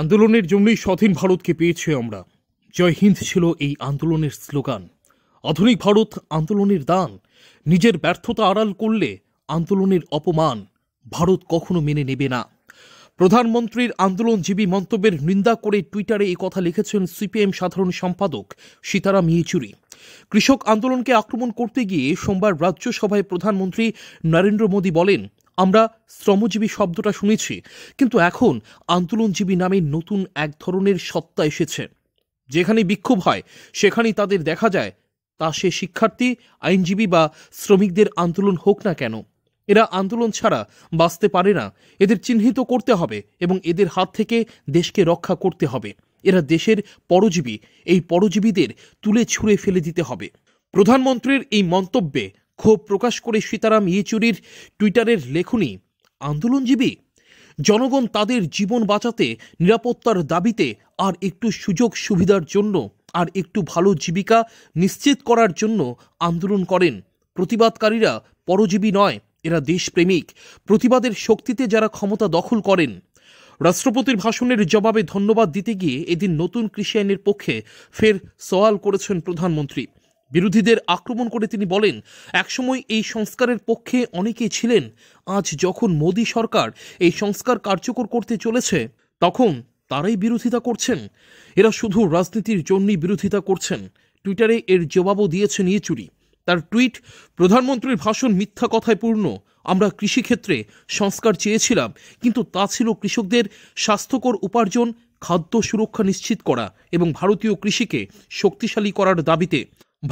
আন্দোলনের জন্যই স্বাধীন ভারতকে পেয়েছি আমরা জয় হিন্দ ছিল এই আন্দোলনের স্লোগান আধুনিক ভারত আন্দোলনের দান নিজের ব্যর্থতা আড়াল করলে আন্দোলনের অপমান ভারত কখনো মেনে নেবে না প্রধানমন্ত্রীর আন্দোলনজীবী মন্তব্যের নিন্দা করে টুইটারে এই কথা লিখেছেন সিপিএম সাধারণ সম্পাদক সীতারাম ইয়েচুরি কৃষক আন্দোলনকে আক্রমণ করতে গিয়ে সোমবার রাজ্যসভায় প্রধানমন্ত্রী নরেন্দ্র মোদী বলেন আমরা শ্রমজীবী শব্দটা শুনেছি কিন্তু এখন আন্দোলনজীবী নামে নতুন এক ধরনের সত্তা এসেছে যেখানে বিক্ষোভ হয় সেখানেই তাদের দেখা যায় তা সে শিক্ষার্থী আইনজীবী বা শ্রমিকদের আন্দোলন হোক না কেন এরা আন্দোলন ছাড়া বাঁচতে পারে না এদের চিহ্নিত করতে হবে এবং এদের হাত থেকে দেশকে রক্ষা করতে হবে এরা দেশের পরজীবী এই পরজীবীদের তুলে ছুঁড়ে ফেলে দিতে হবে প্রধানমন্ত্রীর এই মন্তব্যে ক্ষোভ প্রকাশ করে সীতারাম ইয়েচুরির টুইটারের লেখনী আন্দোলনজীবী জনগণ তাদের জীবন বাঁচাতে নিরাপত্তার দাবিতে আর একটু সুযোগ সুবিধার জন্য আর একটু ভালো জীবিকা নিশ্চিত করার জন্য আন্দোলন করেন প্রতিবাদকারীরা পরজীবী নয় এরা দেশপ্রেমিক প্রতিবাদের শক্তিতে যারা ক্ষমতা দখল করেন রাষ্ট্রপতির ভাষণের জবাবে ধন্যবাদ দিতে গিয়ে এদিন নতুন কৃষি আইনের পক্ষে ফের সওয়াল করেছেন প্রধানমন্ত্রী বিরোধীদের আক্রমণ করে তিনি বলেন একসময় এই সংস্কারের পক্ষে অনেকেই ছিলেন আজ যখন মোদী সরকার এই সংস্কার কার্যকর করতে চলেছে তখন তারাই বিরোধিতা করছেন এরা শুধু রাজনীতির জন্যই বিরোধিতা করছেন টুইটারে এর জবাবও দিয়েছেন ইয়েচুরি তার টুইট প্রধানমন্ত্রীর ভাষণ মিথ্যা কথায় পূর্ণ আমরা কৃষিক্ষেত্রে সংস্কার চেয়েছিলাম কিন্তু তা ছিল কৃষকদের স্বাস্থ্যকর উপার্জন খাদ্য সুরক্ষা নিশ্চিত করা এবং ভারতীয় কৃষিকে শক্তিশালী করার দাবিতে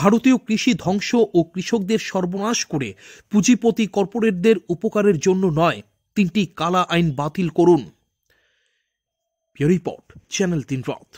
ভারতীয় কৃষি ধ্বংস ও কৃষকদের সর্বনাশ করে পুঁজিপতি কর্পোরেটদের উপকারের জন্য নয় তিনটি কালা আইন বাতিল করুন রিপোর্ট চ্যানেল তিন রথ